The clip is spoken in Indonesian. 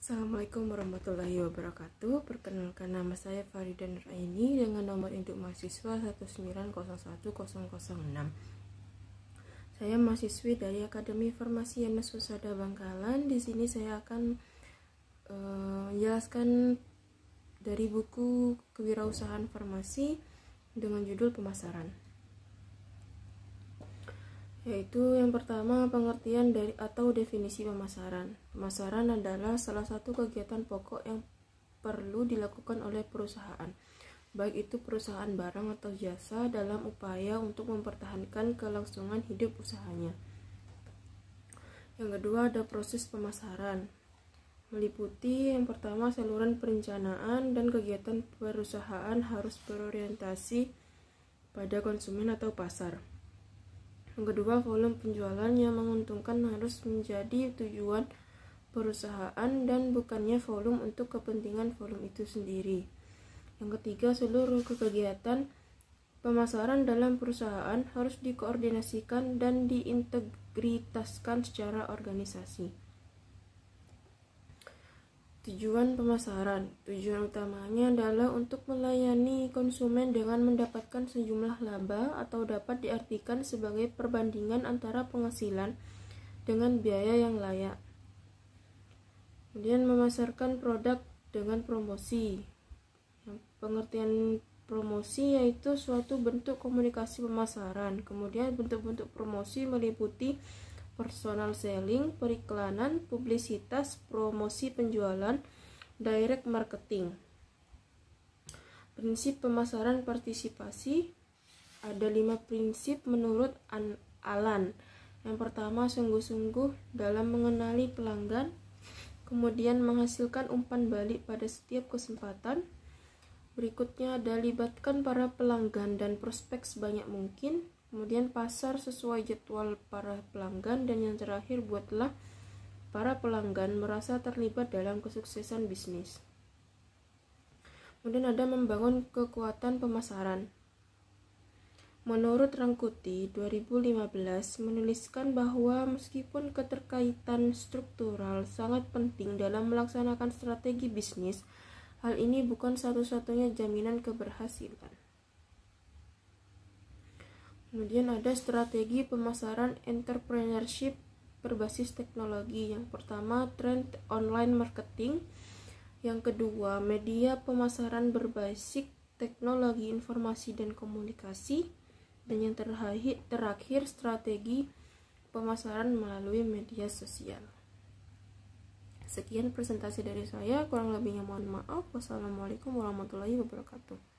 Assalamualaikum warahmatullahi wabarakatuh Perkenalkan nama saya Farida Nuraini Dengan nomor induk mahasiswa 1901006 Saya mahasiswi dari Akademi Farmasi Yanes Usada Bangkalan Di sini saya akan uh, menjelaskan dari buku Kewirausahaan Farmasi dengan judul Pemasaran yaitu yang pertama pengertian dari atau definisi pemasaran. Pemasaran adalah salah satu kegiatan pokok yang perlu dilakukan oleh perusahaan, baik itu perusahaan barang atau jasa dalam upaya untuk mempertahankan kelangsungan hidup usahanya. Yang kedua ada proses pemasaran. Meliputi yang pertama saluran perencanaan dan kegiatan perusahaan harus berorientasi pada konsumen atau pasar. Yang kedua, volume penjualan yang menguntungkan harus menjadi tujuan perusahaan dan bukannya volume untuk kepentingan volume itu sendiri. Yang ketiga, seluruh kegiatan pemasaran dalam perusahaan harus dikoordinasikan dan diintegritaskan secara organisasi. Tujuan pemasaran Tujuan utamanya adalah untuk melayani konsumen dengan mendapatkan sejumlah laba atau dapat diartikan sebagai perbandingan antara penghasilan dengan biaya yang layak. Kemudian memasarkan produk dengan promosi. Pengertian promosi yaitu suatu bentuk komunikasi pemasaran. Kemudian bentuk-bentuk promosi meliputi personal selling, periklanan, publisitas, promosi penjualan, direct marketing. Prinsip pemasaran partisipasi ada lima prinsip menurut Alan. Yang pertama, sungguh-sungguh dalam mengenali pelanggan, kemudian menghasilkan umpan balik pada setiap kesempatan. Berikutnya ada libatkan para pelanggan dan prospek sebanyak mungkin kemudian pasar sesuai jadwal para pelanggan, dan yang terakhir buatlah para pelanggan merasa terlibat dalam kesuksesan bisnis. Kemudian ada membangun kekuatan pemasaran. Menurut Rangkuti 2015 menuliskan bahwa meskipun keterkaitan struktural sangat penting dalam melaksanakan strategi bisnis, hal ini bukan satu-satunya jaminan keberhasilan. Kemudian ada strategi pemasaran entrepreneurship berbasis teknologi. Yang pertama, trend online marketing. Yang kedua, media pemasaran berbasis teknologi informasi dan komunikasi. Dan yang terakhir, terakhir strategi pemasaran melalui media sosial. Sekian presentasi dari saya, kurang lebihnya mohon maaf. Wassalamualaikum warahmatullahi wabarakatuh.